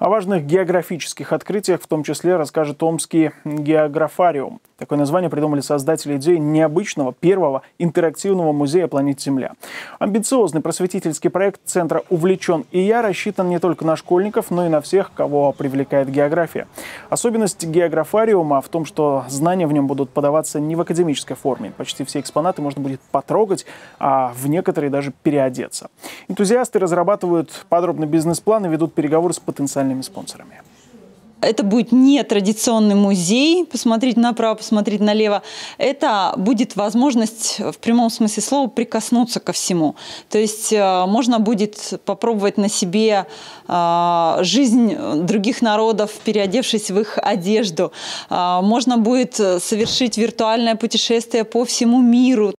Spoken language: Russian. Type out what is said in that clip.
О важных географических открытиях в том числе расскажет омский географариум. Такое название придумали создатели идеи необычного первого интерактивного музея планеты Земля. Амбициозный просветительский проект Центра «Увлечен и я» рассчитан не только на школьников, но и на всех, кого привлекает география. Особенность географариума в том, что знания в нем будут подаваться не в академической форме. Почти все экспонаты можно будет потрогать, а в некоторые даже переодеться. Энтузиасты разрабатывают подробный бизнес-план и ведут переговоры с потенциальными спонсорами. Это будет не традиционный музей, посмотреть направо, посмотреть налево. Это будет возможность э, в прямом смысле слова прикоснуться ко всему. То есть э, можно будет попробовать на себе э, жизнь других народов, переодевшись в их одежду. Можно будет совершить виртуальное путешествие по всему миру.